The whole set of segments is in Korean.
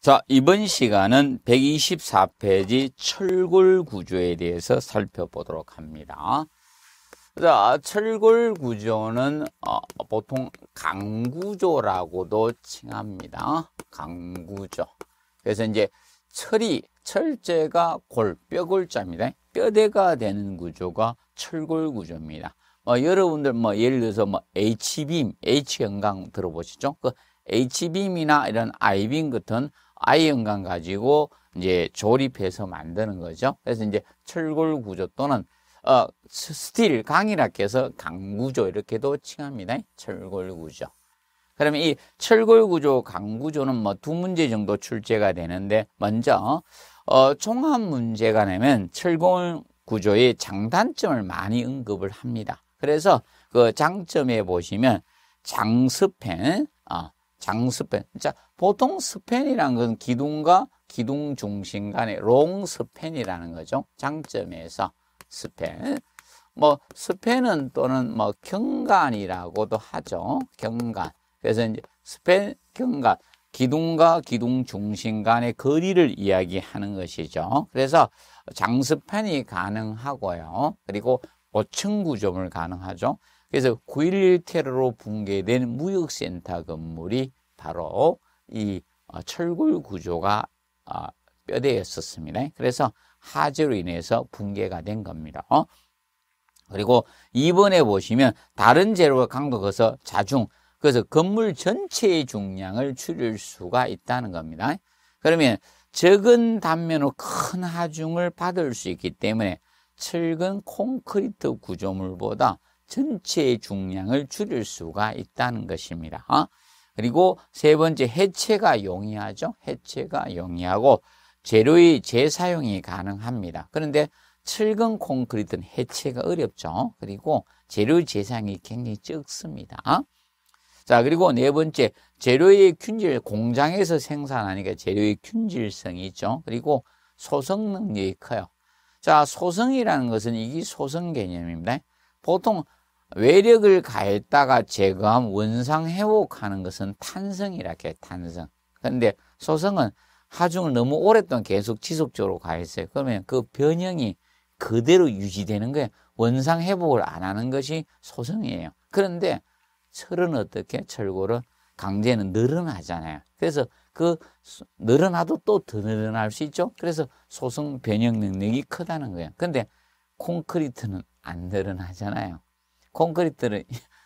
자, 이번 시간은 124페이지 철골 구조에 대해서 살펴보도록 합니다. 자, 철골 구조는 어, 보통 강구조라고도 칭합니다. 강구조. 그래서 이제 철이 철제가 골, 뼈골자입니다. 뼈대가 되는 구조가 철골 구조입니다. 어, 여러분들 뭐 예를 들어서 뭐 H빔, h 형광 들어보시죠. 그 H빔이나 이런 I빔 같은 아이 언관 가지고 이제 조립해서 만드는 거죠. 그래서 이제 철골 구조 또는 어, 스틸 강이라해서 강구조 이렇게도 칭합니다. 철골 구조. 그러면 이 철골 구조, 강구조는 뭐 두 문제 정도 출제가 되는데 먼저 어, 종합 문제가 되면 철골 구조의 장단점을 많이 언급을 합니다. 그래서 그 장점에 보시면 장스펜, 어, 장스펜. 자, 보통 스팬이란 건 기둥과 기둥 중심 간의 롱 스팬이라는 거죠. 장점에서 스팬. 뭐 스팬은 또는 뭐 경간이라고도 하죠. 경간. 그래서 이제 스팬 경간 기둥과 기둥 중심 간의 거리를 이야기하는 것이죠. 그래서 장스팬이 가능하고요. 그리고 5층 구조물 가능하죠. 그래서 9.11 테러로 붕괴된 무역센터 건물이 바로 이 어, 철골 구조가 어, 뼈대였었습니다 그래서 하재로 인해서 붕괴가 된 겁니다. 어? 그리고 이번에 보시면 다른 재료가 강도 커서 자중 그래서 건물 전체의 중량을 줄일 수가 있다는 겁니다. 그러면 적은 단면으로 큰 하중을 받을 수 있기 때문에 철근 콘크리트 구조물보다 전체의 중량을 줄일 수가 있다는 것입니다. 어? 그리고 세 번째 해체가 용이하죠. 해체가 용이하고 재료의 재사용이 가능합니다. 그런데 철근 콘크리트는 해체가 어렵죠. 그리고 재료 재사용이 굉장히 적습니다. 자 그리고 네 번째 재료의 균질 공장에서 생산하니까 재료의 균질성이 있죠. 그리고 소성 능력이 커요. 자 소성이라는 것은 이게 소성 개념입니다. 보통 외력을 가했다가 제거함 원상 회복하는 것은 탄성이라 해요. 탄성. 근데 소성은 하중을 너무 오랫동안 계속 지속적으로 가했어요. 그러면 그 변형이 그대로 유지되는 거예요. 원상 회복을 안 하는 것이 소성이에요. 그런데 철은 어떻게 철골은 강제는 늘어나잖아요. 그래서 그 늘어나도 또 더 늘어날 수 있죠. 그래서 소성 변형 능력이 크다는 거예요. 근데 콘크리트는 안 늘어나잖아요. 콘크리트를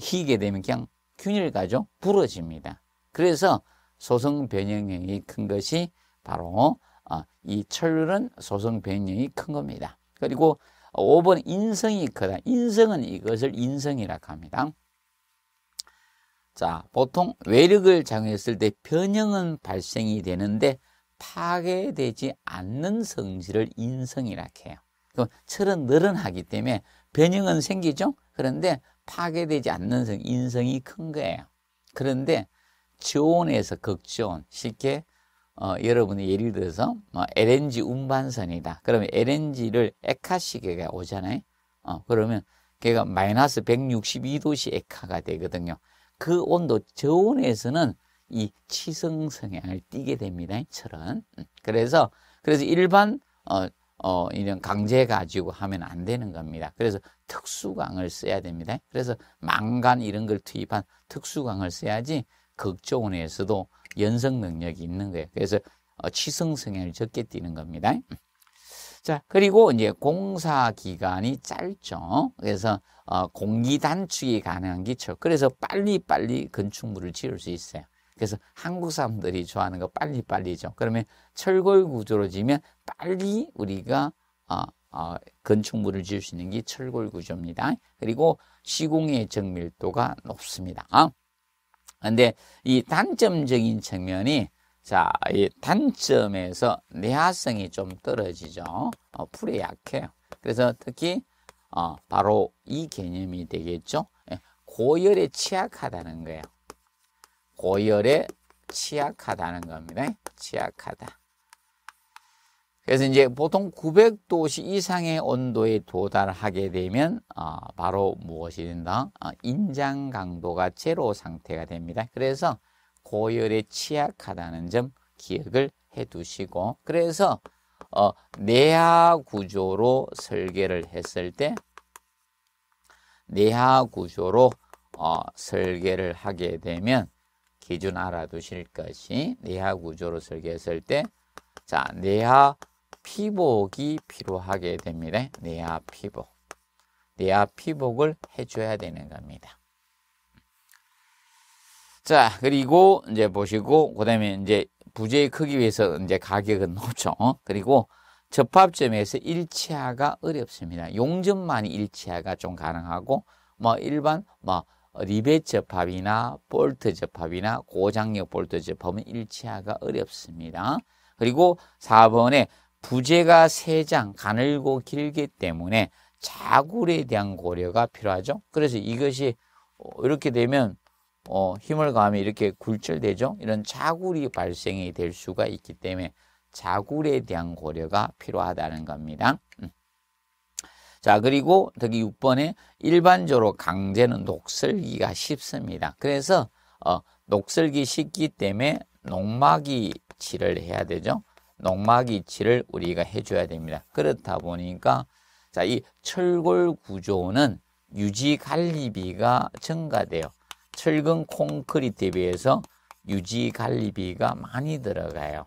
희게 되면 그냥 균일 가죠. 부러집니다. 그래서 소성 변형형이 큰 것이 바로 어, 이 철륜은 소성 변형이 큰 겁니다. 그리고 5번 인성이 크다. 인성은 이것을 인성이라 합니다. 자, 보통 외력을 작용했을 때 변형은 발생이 되는데 파괴되지 않는 성질을 인성이라 해요. 그럼 철은 늘어나기 때문에 변형은 생기죠. 그런데 파괴되지 않는 성, 인성이 큰 거예요. 그런데 저온에서 극저온, 쉽게 어, 여러분이 예를 들어서 어, 뭐 LNG 운반선이다. 그러면 LNG를 에카시계가 오잖아요. 어, 그러면 걔가 마이너스 1 6 2도시 에카가 되거든요. 그 온도 저온에서는 이 치성 성향을 띠게 됩니다. 철은. 음, 그래서 그래서 일반 어, 어, 이런 강제 가지고 하면 안 되는 겁니다. 그래서 특수강을 써야 됩니다. 그래서 망간 이런 걸 투입한 특수강을 써야지 극조원에서도 연성 능력이 있는 거예요. 그래서 어, 치성 성향을 적게 띄는 겁니다. 자, 그리고 이제 공사 기간이 짧죠. 그래서 어, 공기 단축이 가능한 기초. 그래서 빨리 빨리 건축물을 지을 수 있어요. 그래서 한국 사람들이 좋아하는 거 빨리빨리죠. 그러면 철골 구조로 지면 빨리 우리가 어, 어, 건축물을 지을 수 있는 게 철골 구조입니다. 그리고 시공의 정밀도가 높습니다. 그런데 이 단점적인 측면이 자, 이 단점에서 내화성이 좀 떨어지죠. 어, 풀에 약해요. 그래서 특히 어, 바로 이 개념이 되겠죠. 예, 고열에 취약하다는 거예요. 고열에 취약하다는 겁니다. 취약하다. 그래서 이제 보통 900도씨 이상의 온도에 도달하게 되면 아, 바로 무엇이 된다? 아, 인장 강도가 제로 상태가 됩니다. 그래서 고열에 취약하다는 점 기억을 해 두시고 그래서 어, 내하 구조로 설계를 했을 때 내하 구조로 어, 설계를 하게 되면 기준 알아두실 것이 내하 구조로 설계했을 때 자, 내하 피복이 필요하게 됩니다. 내야 피복. 내야 피복을 해줘야 되는 겁니다. 자, 그리고 이제 보시고, 그 다음에 이제 부재의 크기 위해서 이제 가격은 높죠. 어? 그리고 접합점에서 일치하가 어렵습니다. 용접만이 일치하가 좀 가능하고, 뭐 일반, 뭐 리벳 접합이나 볼트 접합이나 고장력 볼트 접합은 일치하가 어렵습니다. 그리고 4번에 부제가 세 장 가늘고 길기 때문에 자굴에 대한 고려가 필요하죠. 그래서 이것이 어, 이렇게 되면 어, 힘을 가하면 이렇게 굴절되죠. 이런 자굴이 발생이 될 수가 있기 때문에 자굴에 대한 고려가 필요하다는 겁니다. 음. 자 그리고 여기 6번에 일반적으로 강제는 녹슬기가 쉽습니다. 그래서 어, 녹슬기 쉽기 때문에 녹막이 치를 해야 되죠. 농막 이치를 우리가 해줘야 됩니다. 그렇다 보니까 자, 이 철골 구조는 유지 관리비가 증가돼요. 철근 콘크리트에 비해서 유지 관리비가 많이 들어가요.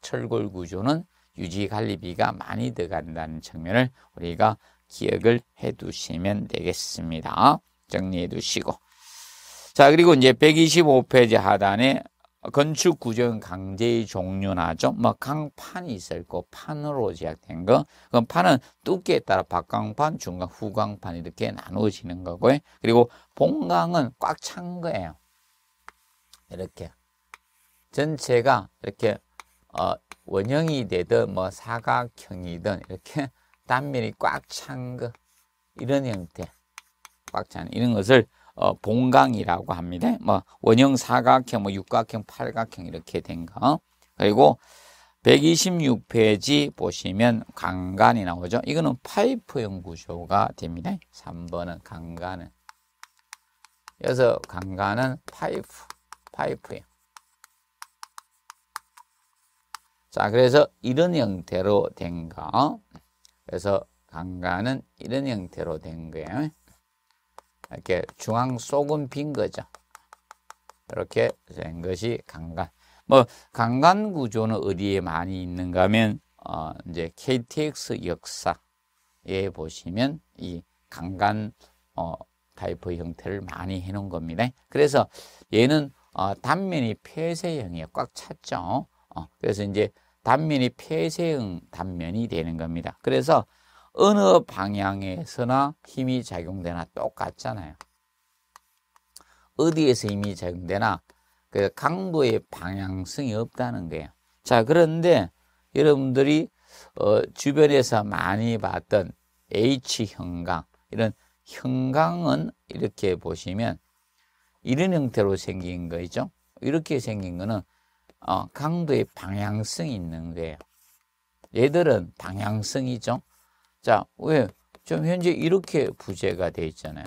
철골 구조는 유지 관리비가 많이 들어간다는 측면을 우리가 기억을 해 두시면 되겠습니다. 정리해 두시고. 자, 그리고 이제 125페이지 하단에 건축 구조는 강제의 종류나죠. 뭐 강판이 있을 거, 판으로 제작된 거. 그럼 판은 두께에 따라 박강판, 중강, 후강판 이렇게 나누어지는 거고요. 그리고 본강은 꽉 찬 거예요. 이렇게 전체가 이렇게 어, 원형이 되든 뭐 사각형이든 이렇게 단면이 꽉 찬 거 이런 형태 꽉 찬 이런 것을 어, 봉강이라고 합니다. 뭐 원형 사각형, 뭐 육각형, 팔각형 이렇게 된 거. 그리고 126페이지 보시면 강간이 나오죠. 이거는 파이프형 구조가 됩니다. 3번은 강간은. 그래서 강간은 파이프, 파이프형. 자, 그래서 이런 형태로 된 거. 그래서 강간은 이런 형태로 된 거예요. 이렇게 중앙 속은 빈 거죠. 이렇게 된 것이 강간. 뭐 강간 구조는 어디에 많이 있는가 면어 이제 KTX 역사에 보시면 이 강간 어 타입의 형태를 많이 해 놓은 겁니다. 그래서 얘는 어 단면이 폐쇄형이에 꽉 찼죠. 어 그래서 이제 단면이 폐쇄형 단면이 되는 겁니다. 그래서 어느 방향에서나 힘이 작용되나 똑같잖아요. 어디에서 힘이 작용되나 그 강도의 방향성이 없다는 거예요. 자 그런데 여러분들이 어, 주변에서 많이 봤던 H 형광 이런 형광은 이렇게 보시면 이런 형태로 생긴 거죠. 이렇게 생긴 거는 어, 강도의 방향성이 있는 거예요. 얘들은 방향성이죠. 자, 왜? 지금 현재 이렇게 부재가 돼 있잖아요.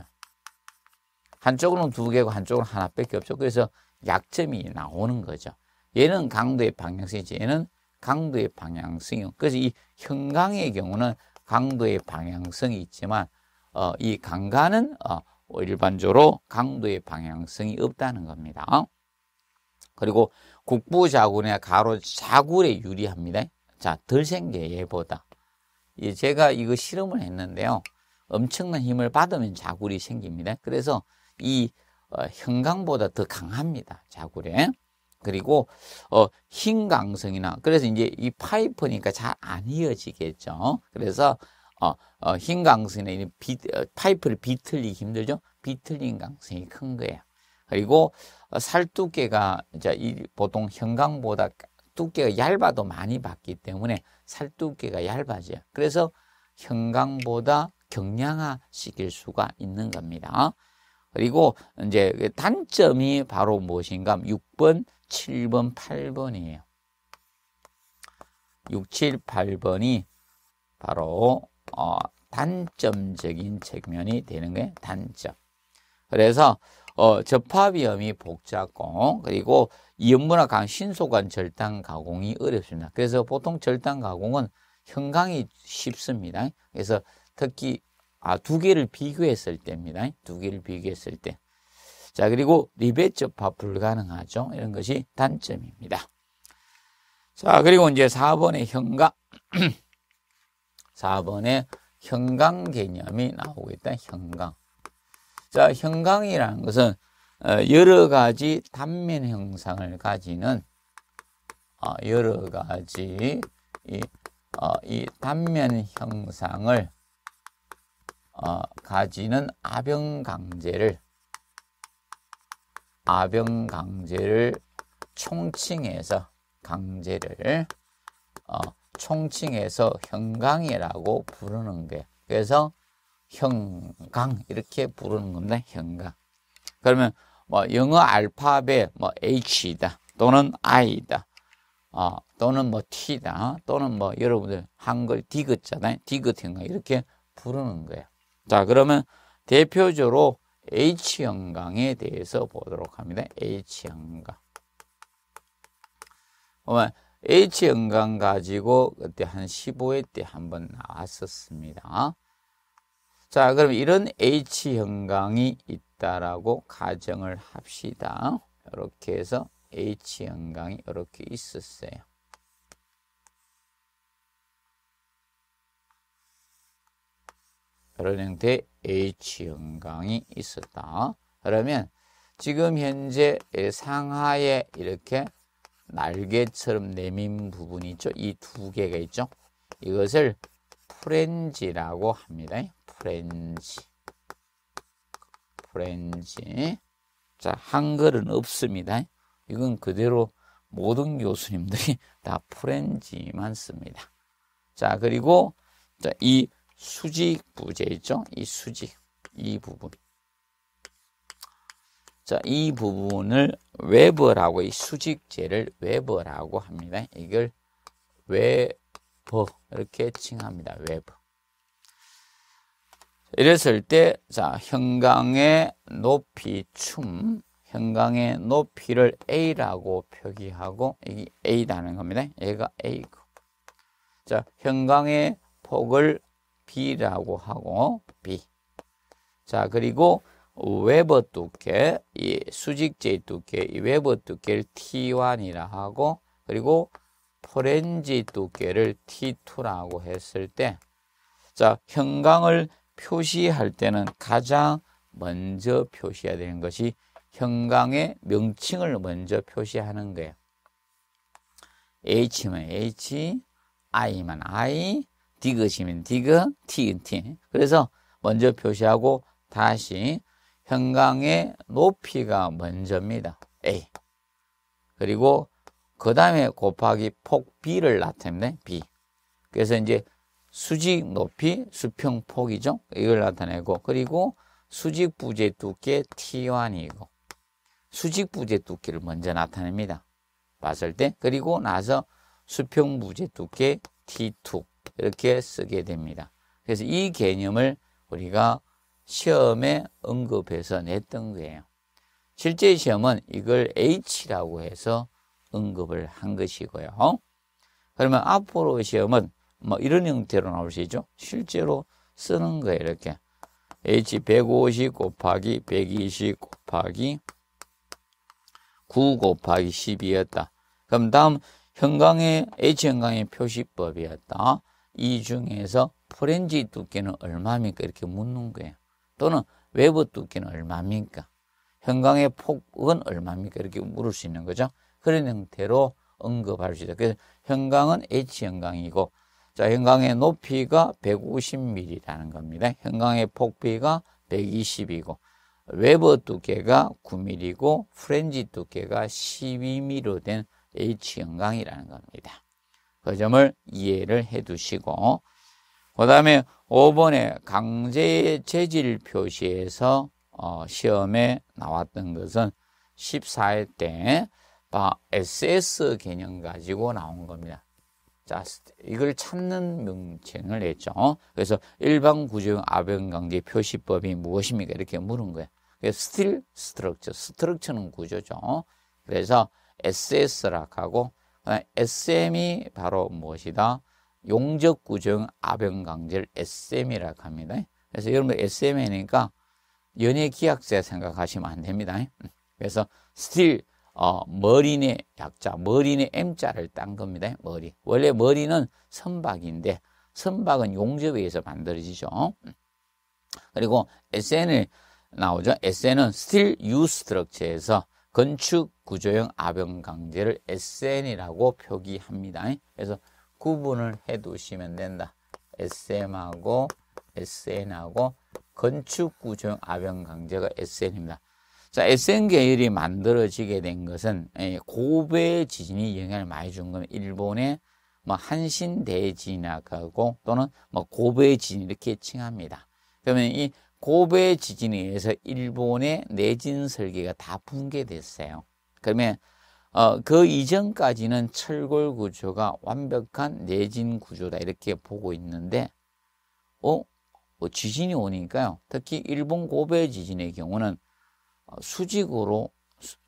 한쪽으로는 두 개고 한쪽으로 하나밖에 없죠. 그래서 약점이 나오는 거죠. 얘는 강도의 방향성이지 얘는 강도의 방향성이 그래서 이 형강의 경우는 강도의 방향성이 있지만 어, 이 강간은 어, 일반적으로 강도의 방향성이 없다는 겁니다. 그리고 국부자군의 가로자굴에 유리합니다. 자, 덜 생겨 얘보다. 예, 제가 이거 실험을 했는데요. 엄청난 힘을 받으면 자굴이 생깁니다. 그래서 이 어, 형광보다 더 강합니다. 자굴에. 그리고 어, 흰 강성이나 그래서 이제 이 파이프니까 잘 안 이어지겠죠. 그래서 어, 어, 흰 강성이나 이 비, 어, 파이프를 비틀리기 힘들죠. 비틀린 강성이 큰 거예요. 그리고 어, 살두께가 이제 이 보통 형광보다 두께가 얇아도 많이 받기 때문에 살 두께가 얇아져요. 그래서 형광보다 경량화 시킬 수가 있는 겁니다. 그리고 이제 그 단점이 바로 무엇인가? 6번, 7번, 8번이에요. 6, 7, 8번이 바로 어, 단점적인 측면이 되는 게 단점. 그래서 어, 접합 위험이 복잡고 그리고 이연문화 강 신소관 절단 가공이 어렵습니다. 그래서 보통 절단 가공은 형광이 쉽습니다. 그래서 특히 아, 두 개를 비교했을 때입니다. 두 개를 비교했을 때. 자, 그리고 리벳접합 불가능하죠. 이런 것이 단점입니다. 자, 그리고 이제 4번의 형광. 4번의 형광 개념이 나오고 있다. 형광. 자, 현강이라는 것은 어, 여러 가지 단면 형상을 가지는 어, 여러 가지 이, 어, 단면 형상을 가지는 아병강제를 아병강제를 총칭해서 강제를 총칭해서 형강이라고 부르는 게 그래서 형강 이렇게 부르는 겁니다. 형강. 그러면 뭐 영어 알파벳 뭐 H이다 또는 I다 어, 또는 뭐 T다 어, 또는 뭐 여러분들 한글 디귿잖아요 디귿형가 이렇게 부르는 거예요 자 그러면 대표적으로 H형강에 대해서 보도록 합니다 H형강 어, H형강 가지고 그때 한 15회 때 한번 나왔었습니다 자 그럼 이런 H형강이 있다 있다라고 가정을 합시다. 이렇게 해서 H 형강이 이렇게 있었어요. 이런 형태의 H 연강이 있었다. 그러면 지금 현재 상하에 이렇게 날개처럼 내민 부분이 있죠. 이 두 개가 있죠. 이것을 프렌지라고 합니다. 프렌지. 프렌치. 자, 한글은 없습니다. 이건 그대로 모든 교수님들이 다프렌지만 씁니다. 자, 그리고 자, 이 수직 부재 있죠? 이 수직, 이 부분. 자, 이 부분을 웨버라고, 이 수직재를 웨버라고 합니다. 이걸 웨버, 이렇게 칭합니다. 웨버. 이랬을 때, 자, 형광의 높이 춤, 형광의 높이를 A라고 표기하고, 이게 A라는 겁니다. 얘가 A고. 자, 형광의 폭을 B라고 하고, B. 자, 그리고 외버 두께, 이 수직재 두께, 이 외버 두께를 T1이라 하고, 그리고 포렌지 두께를 T2라고 했을 때, 자, 형광을 표시할 때는 가장 먼저 표시해야 되는 것이 형광의 명칭을 먼저 표시하는 거예요. H면 H, I면 I, 디귿이면 디귿, T는 T. 그래서 먼저 표시하고 다시 형광의 높이가 먼저입니다. A. 그리고 그 다음에 곱하기 폭 B를 나타냅니다. B. 그래서 이제 수직 높이, 수평 폭이죠. 이걸 나타내고 그리고 수직 부재 두께 T1이고 수직 부재 두께를 먼저 나타냅니다. 봤을 때 그리고 나서 수평 부재 두께 T2 이렇게 쓰게 됩니다. 그래서 이 개념을 우리가 시험에 언급해서 냈던 거예요. 실제 시험은 이걸 H라고 해서 언급을 한 것이고요. 그러면 앞으로 시험은 뭐 이런 형태로 나올 수 있죠. 실제로 쓰는 거예요. 이렇게 H150 곱하기 120 곱하기 9 곱하기 10이었다. 그럼 다음 현강의 H현강의 표시법이었다. 이 중에서 프렌지 두께는 얼마입니까? 이렇게 묻는 거예요. 또는 외부 두께는 얼마입니까? 현강의 폭은 얼마입니까? 이렇게 물을 수 있는 거죠. 그런 형태로 언급할 수 있다. 그래서 현강은 H현강이고 자, 현강의 높이가 150mm라는 겁니다. 현강의 폭비가 120이고 웨버 두께가 9mm고 프렌지 두께가 12mm로 된 H형강이라는 겁니다. 그 점을 이해를 해 두시고 그 다음에 5번에 강제 재질 표시에서 어, 시험에 나왔던 것은 14회 때 SS 개념 가지고 나온 겁니다. 자, 이걸 찾는 명칭을 했죠. 어? 그래서 일반 구조형 아변관계 표시법이 무엇입니까? 이렇게 물은 거예요. 어? 그래서 스틸 스트럭처, 스트럭처는 구조죠. 그래서 SS락하고 SM이 바로 무엇이다? 용적 구조형 아변강제를 SM이라고 합니다. 그래서 여러분 SM이니까 연예 기약자 생각하시면 안 됩니다. 그래서 스틸 어, 머리네 약자, 머리네 M자를 딴 겁니다. 머리. 원래 머리는 선박인데 선박은 용접에 의해서 만들어지죠. 그리고 s n 이 나오죠. SN은 s t i l l U Structure에서 건축 구조형 아변 강제를 SN이라고 표기합니다. 그래서 구분을 해 두시면 된다. SM하고 SN하고 건축 구조형 아변 강제가 SN입니다. 자, SN계열이 만들어지게 된 것은 예, 고베 지진이 영향을 많이 준 건 일본의 뭐 한신대진이라고 또는 뭐 고베 지진 이렇게 칭합니다. 그러면 이 고베 지진에 의해서 일본의 내진 설계가 다 붕괴됐어요. 그러면 어, 그 이전까지는 철골 구조가 완벽한 내진 구조다 이렇게 보고 있는데 어? 어 지진이 오니까요. 특히 일본 고베 지진의 경우는 어, 수직으로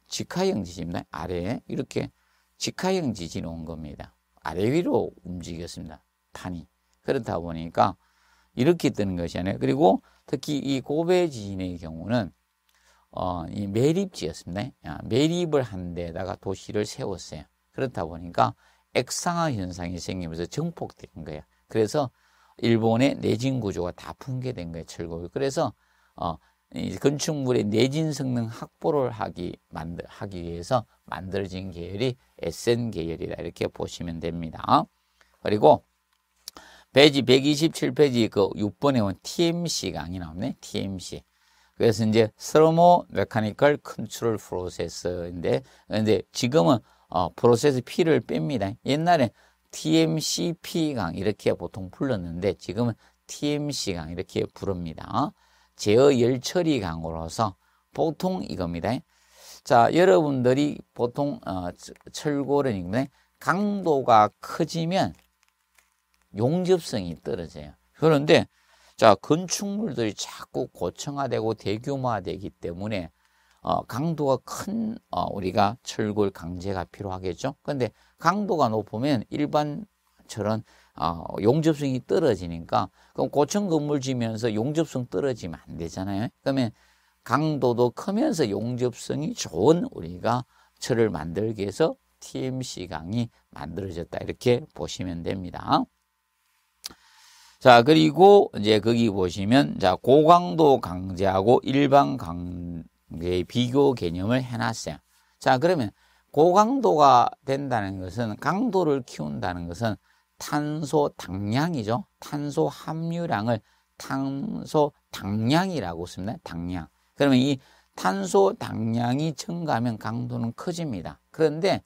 직하형 지진입 아래에 이렇게 직하형 지진이 온 겁니다. 아래 위로 움직였습니다. 탄이. 그렇다 보니까 이렇게 뜨는 것이 아니에요. 그리고 특히 이 고배 지진의 경우는 어, 이 매립지였습니다. 아, 매립을 한 데다가 도시를 세웠어요. 그렇다 보니까 액상화 현상이 생기면서 증폭된 거예요. 그래서 일본의 내진 구조가 다 붕괴된 거예요, 철거 그래서 어, 건축물의 내진 성능 확보를 하기, 만들, 하기 위해서 만들어진 계열이 SN 계열이다. 이렇게 보시면 됩니다. 그리고 페이지 127페이지 그 6번에 온 TMC 강이 나오네. TMC. 그래서 이제 서모 메카니컬 컨트롤 프로세스인데 근데 지금은 어, 프로세스 P를 뺍니다. 옛날에 TMCP 강 이렇게 보통 불렀는데 지금은 TMC 강 이렇게 부릅니다. 제어 열 처리 강으로서 보통 이겁니다. 자, 여러분들이 보통 어, 철골은 강도가 커지면 용접성이 떨어져요. 그런데 자, 건축물들이 자꾸 고층화되고 대규모화되기 때문에 어, 강도가 큰 어, 우리가 철골 강제가 필요하겠죠. 그런데 강도가 높으면 일반 철은 어, 용접성이 떨어지니까 그럼 고층 건물 지면서 용접성 떨어지면 안 되잖아요. 그러면 강도도 크면서 용접성이 좋은 우리가 철을 만들기 위해서 TMC 강이 만들어졌다 이렇게 보시면 됩니다. 자 그리고 이제 거기 보시면 자 고강도 강제하고 일반 강제 비교 개념을 해놨어요. 자 그러면 고강도가 된다는 것은 강도를 키운다는 것은 탄소 당량이죠. 탄소 함유량을 탄소 당량이라고 씁니다. 당량. 그러면 이 탄소 당량이 증가하면 강도는 커집니다. 그런데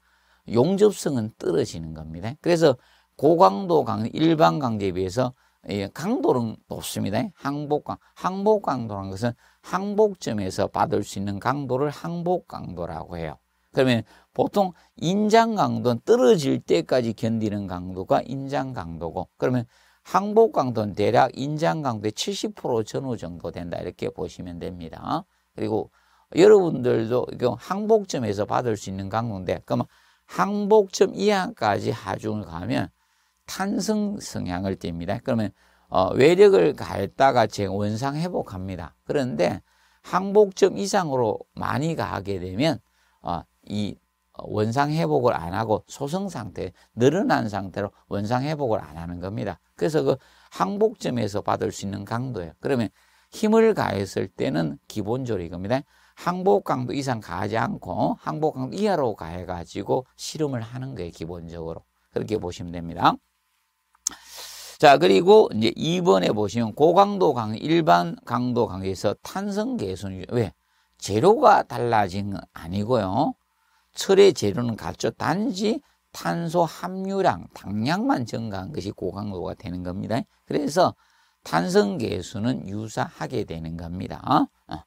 용접성은 떨어지는 겁니다. 그래서 고강도 강 일반 강도에 비해서 예, 강도는 높습니다. 항복강. 항복 강도라는 것은 항복점에서 받을 수 있는 강도를 항복 강도라고 해요. 그러면 보통 인장 강도는 떨어질 때까지 견디는 강도가 인장 강도고 그러면 항복 강도는 대략 인장 강도의 70% 전후 정도 된다 이렇게 보시면 됩니다. 그리고 여러분들도 항복점에서 받을 수 있는 강도인데 그러면 항복점 이하까지 하중을 가면 탄성 성향을 띱니다. 그러면 어, 외력을 갈다가 제 원상 회복합니다. 그런데 항복점 이상으로 많이 가게 되면 어, 이 어, 원상 회복을 안 하고 소성 상태, 늘어난 상태로 원상 회복을 안 하는 겁니다. 그래서 그 항복점에서 받을 수 있는 강도예요. 그러면 힘을 가했을 때는 기본적으로 이겁니다. 항복 강도 이상 가지 하 않고 항복 강도 이하로 가해 가지고 실험을 하는 거예요, 기본적으로. 그렇게 보시면 됩니다. 자, 그리고 이제 2번에 보시면 고강도 강 일반 강도 강에서 탄성 계순위 왜? 재료가 달라진 건 아니고요. 철의 재료는 갖죠. 단지 탄소 함유량, 당량만 증가한 것이 고강도가 되는 겁니다. 그래서 탄성계수는 유사하게 되는 겁니다. 어? 어.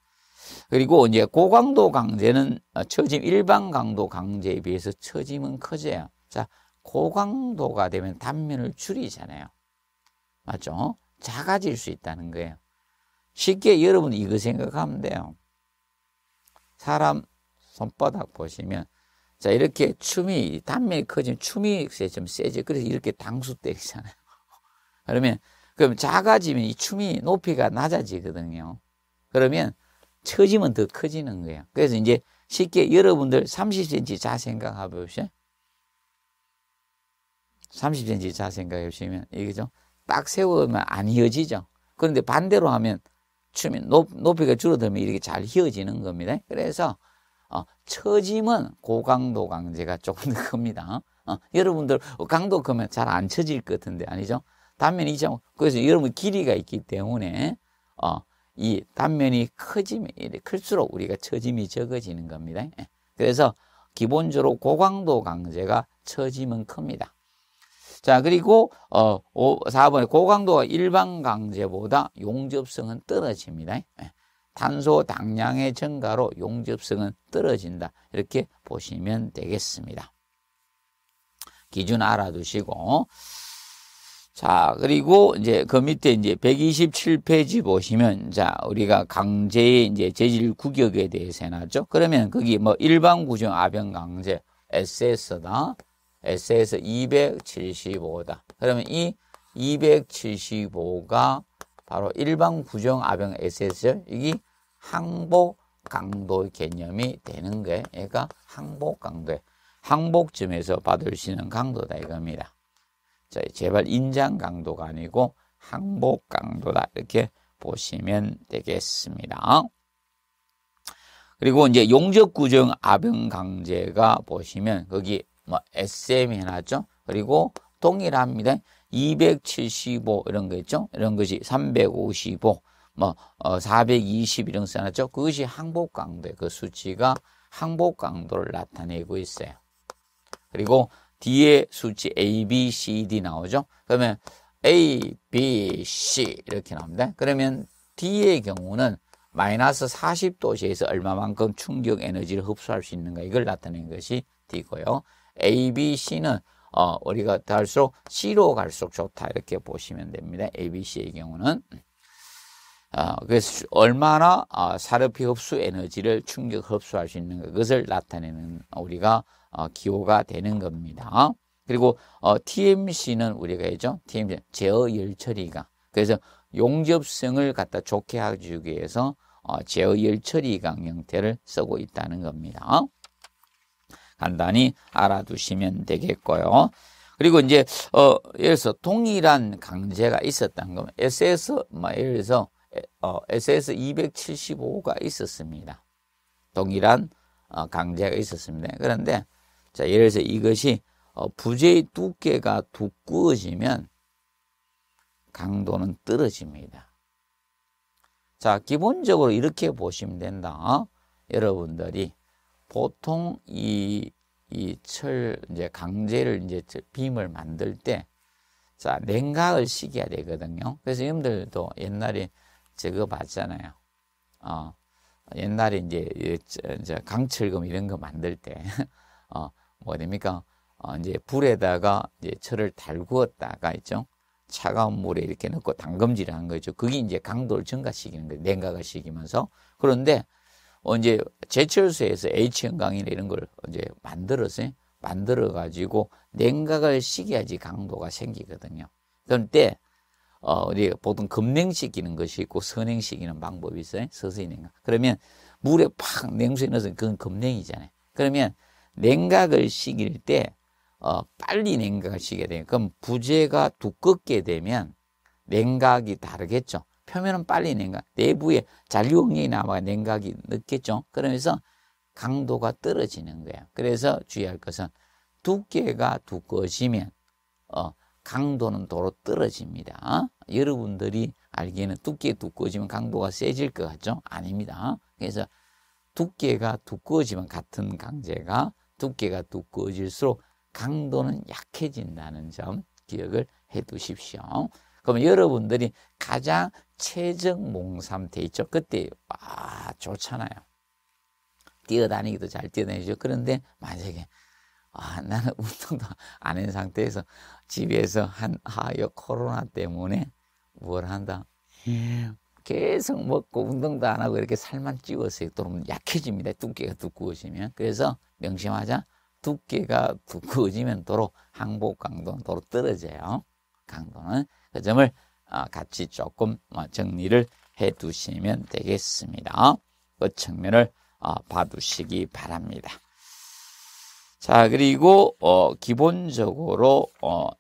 그리고 이제 고강도 강제는 어, 처짐 일반 강도 강제에 비해서 처짐은 커져요. 자, 고강도가 되면 단면을 줄이잖아요. 맞죠? 작아질 수 있다는 거예요. 쉽게 여러분 이거 생각하면 돼요. 사람 손바닥 보시면 자, 이렇게 춤이, 단면이 커지면 춤이 좀 세지. 그래서 이렇게 당수 때리잖아요. 그러면, 그럼 작아지면 이 춤이 높이가 낮아지거든요. 그러면 처지면 더 커지는 거예요. 그래서 이제 쉽게 여러분들 30cm 자 생각해 보시오 30cm 자 생각해 보시면, 이게죠? 딱 세우면 안 이어지죠. 그런데 반대로 하면 춤이 높, 높이가 줄어들면 이렇게 잘 휘어지는 겁니다. 그래서 어, 처짐은 고강도 강제가 조금 큽니다. 어, 여러분들 강도 크면 잘 안 처질 것 같은데 아니죠? 단면이 있죠. 그래서 여러분 길이가 있기 때문에 어, 이 단면이 커지면 클수록 우리가 처짐이 적어지는 겁니다. 예. 그래서 기본적으로 고강도 강제가 처짐은 큽니다. 자 그리고 어 4번에 고강도가 일반 강제보다 용접성은 떨어집니다. 예. 탄소 당량의 증가로 용접성은 떨어진다. 이렇게 보시면 되겠습니다. 기준 알아두시고. 자, 그리고 이제 그 밑에 이제 127페이지 보시면 자, 우리가 강제의 이제 재질 구격에 대해서 해놨죠. 그러면 거기 뭐 일반 구조 아변 강제 SS다. SS 275다. 그러면 이 275가 바로 일반 구정 아병 SS죠. 이게 항복 강도의 개념이 되는 게 얘가 항복 강도예 항복점에서 받을 수 있는 강도다 이겁니다. 자, 제발 인장 강도가 아니고 항복 강도다 이렇게 보시면 되겠습니다. 그리고 이제 용접 구정 압용 강제가 보시면 거기 뭐 s m 해놨죠. 그리고 동일합니다. 275 이런 거 있죠. 이런 것이 355 뭐, 어, 420 이런 써놨죠. 그것이 항복 강도에 그 수치가 항복 강도를 나타내고 있어요. 그리고 뒤에 수치 A, B, C, D 나오죠. 그러면 A, B, C 이렇게 나옵니다. 그러면 D의 경우는 마이너스 40도씨에서 얼마만큼 충격 에너지를 흡수할 수 있는가 이걸 나타낸 것이 D고요. A, B, C는 어, 우리가 갈수록 C로 갈수록 좋다 이렇게 보시면 됩니다. A, B, C의 경우는 어, 그래서 얼마나 산업피 어, 흡수 에너지를 충격 흡수할 수있는것을 나타내는 우리가 어, 기호가 되는 겁니다. 그리고 TMC는 우리가 했죠. TMC 제어 열처리가 그래서 용접성을 갖다 좋게 하기 위해서 제어 열처리 강 형태를 쓰고 있다는 겁니다. 간단히 알아두시면 되겠고요. 그리고 이제 어 예를 들어서 동일한 강제가 있었다는 거면 SS 뭐 예를 들어서 SS 어, 275가 있었습니다. 동일한 어, 강제가 있었습니다. 그런데 자, 예를 들어서 이것이 어, 부재의 두께가 두꺼워지면 강도는 떨어집니다. 자, 기본적으로 이렇게 보시면 된다. 여러분들이 보통 이, 이 철, 이제 강제를 이제 빔을 만들 때, 자, 냉각을 시켜야 되거든요. 그래서 여러분들도 옛날에 이제 거 봤잖아요. 어, 옛날에 이제, 예, 이제 강철금 이런 거 만들 때, 어, 뭐 됩니까? 어, 이제 불에다가 이제 철을 달구었다가 있죠. 차가운 물에 이렇게 넣고 담금질을 한 거죠. 그게 이제 강도를 증가시키는 거예요. 냉각을 시키면서. 그런데 어, 이제 제철소에서 H형 강이나 이런 걸 이제 만들었어요. 만들어 가지고 냉각을 시켜야지 강도가 생기거든요. 그런데 어, 우리가 보통 급냉시키는 것이 있고 선행시키는 방법이 있어요. 서서히냉각. 그러면 물에 팍 냉수에 넣어서 그건 급냉이잖아요. 그러면 냉각을 식일 때 어, 빨리 냉각을 식게 돼요. 그럼 부재가 두껍게 되면 냉각이 다르겠죠. 표면은 빨리 냉각, 내부에 잔류응력이 남아 냉각이 늦겠죠. 그러면서 강도가 떨어지는 거예요. 그래서 주의할 것은 두께가 두꺼워지면 어, 강도는 도로 떨어집니다. 여러분들이 알기에는 두께 두꺼워지면 강도가 세질 것 같죠? 아닙니다. 그래서 두께가 두꺼워지면 같은 강제가 두께가 두꺼워질수록 강도는 약해진다는 점 기억을 해 두십시오. 그럼 여러분들이 가장 최적 몽삼 돼 있죠? 그때 와 좋잖아요. 뛰어다니기도 잘 뛰어다니죠. 그런데 만약에 아, 나는 운동도 안 한 상태에서 집에서 한 아, 여 코로나 때문에 뭘 한다. 예. 계속 먹고 운동도 안 하고 이렇게 살만 찌워서 그러면 약해집니다. 두께가 두꺼워지면. 그래서 명심하자. 두께가 두꺼워지면 도로 항복 강도는 도로 떨어져요. 강도는 그 점을 어, 같이 조금 어, 정리를 해 두시면 되겠습니다. 그 측면을 어, 봐두시기 바랍니다. 자, 그리고 어, 기본적으로 어, 어,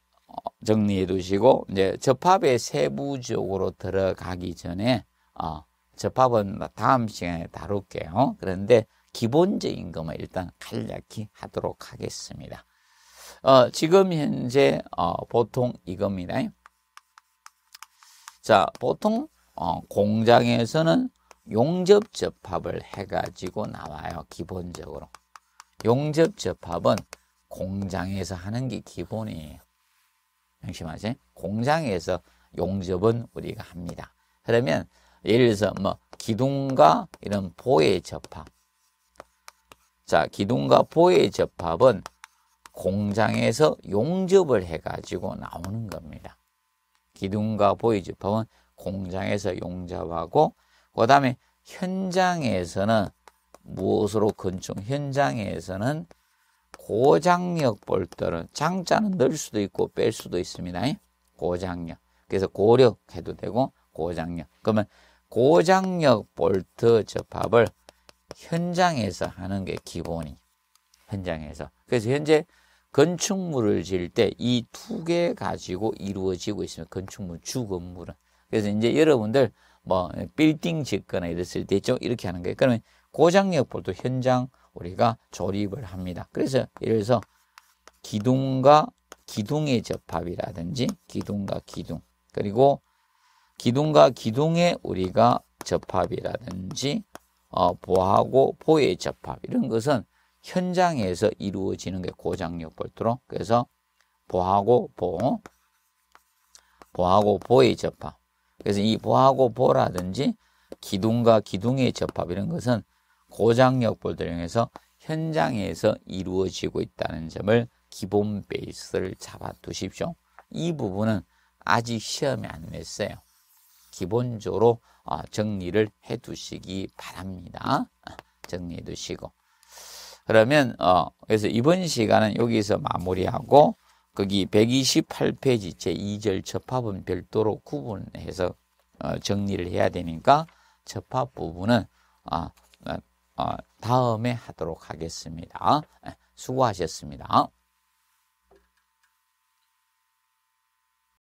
정리해 두시고 이제 접합의 세부적으로 들어가기 전에 어, 접합은 다음 시간에 다룰게요. 그런데 기본적인 것만 일단 간략히 하도록 하겠습니다. 어, 지금 현재 어, 보통 이겁니다. 자, 보통 어, 공장에서는 용접 접합을 해가지고 나와요. 기본적으로. 용접 접합은 공장에서 하는 게 기본이에요. 명심하세요. 공장에서 용접은 우리가 합니다. 그러면 예를 들어서 뭐 기둥과 이런 보의 접합. 자, 기둥과 보의 접합은 공장에서 용접을 해가지고 나오는 겁니다. 기둥과 보의 접합은 공장에서 용접하고 그 다음에 현장에서는 무엇으로 건축 현장에서는 고장력 볼터는 장자는 넣을 수도 있고 뺄 수도 있습니다. 고장력. 그래서 고력 해도 되고 고장력. 그러면 고장력 볼트 접합을 현장에서 하는 게 기본이. 현장에서. 그래서 현재 건축물을 지을 때 이 두 개 가지고 이루어지고 있습니다. 건축물 주 건물은. 그래서 이제 여러분들 뭐 빌딩 짓거나 이랬을 때 좀 이렇게 하는 거예요. 그러면 고장역 볼도 현장 우리가 조립을 합니다. 그래서 예를 들어서 기둥과 기둥의 접합이라든지 기둥과 기둥 그리고 기둥과 기둥의 우리가 접합이라든지 어, 보하고 보의 접합 이런 것은 현장에서 이루어지는 게 고장력 볼트로 그래서 보하고 보 보하고 보의 접합 그래서 이 보하고 보라든지 기둥과 기둥의 접합 이런 것은 고장역볼들 이용해서 현장에서 이루어지고 있다는 점을 기본 베이스를 잡아두십시오. 이 부분은 아직 시험에 안 냈어요. 기본적으로 어, 정리를 해 두시기 바랍니다. 정리해 두시고 그러면 어 그래서 이번 시간은 여기서 마무리하고 거기 128페이지 제 2절 접합은 별도로 구분해서 어 정리를 해야 되니까 접합 부분은 아, 어 어, 다음에 하도록 하겠습니다. 예, 수고하셨습니다.